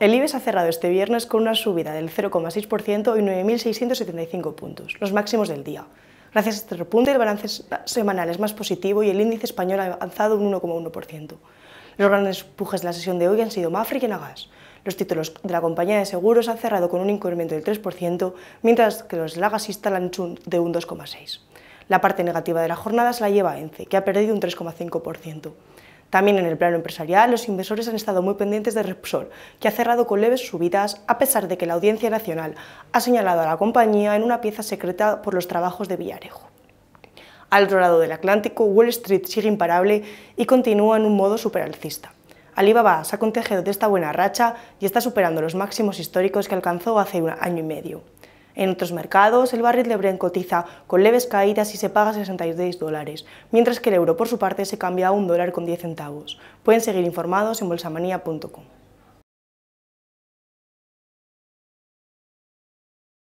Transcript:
El IBEX ha cerrado este viernes con una subida del 0,6% y 9.675 puntos, los máximos del día. Gracias a este repunte, el balance semanal es más positivo y el índice español ha avanzado un 1,1%. Los grandes pujes de la sesión de hoy han sido más y Enagas. Los títulos de la compañía de seguros han cerrado con un incremento del 3%, mientras que los de la han hecho de un 2,6%. La parte negativa de la jornada se la lleva ENCE, que ha perdido un 3,5%. También en el plano empresarial, los inversores han estado muy pendientes de Repsol, que ha cerrado con leves subidas a pesar de que la Audiencia Nacional ha señalado a la compañía en una pieza secreta por los trabajos de Villarejo. Al otro lado del Atlántico, Wall Street sigue imparable y continúa en un modo superalcista. Alibaba se ha contagiado de esta buena racha y está superando los máximos históricos que alcanzó hace un año y medio. En otros mercados, el barril de Brent cotiza con leves caídas y se paga 66 dólares, mientras que el euro, por su parte, se cambia a un dólar con 10 centavos. Pueden seguir informados en bolsamanía.com.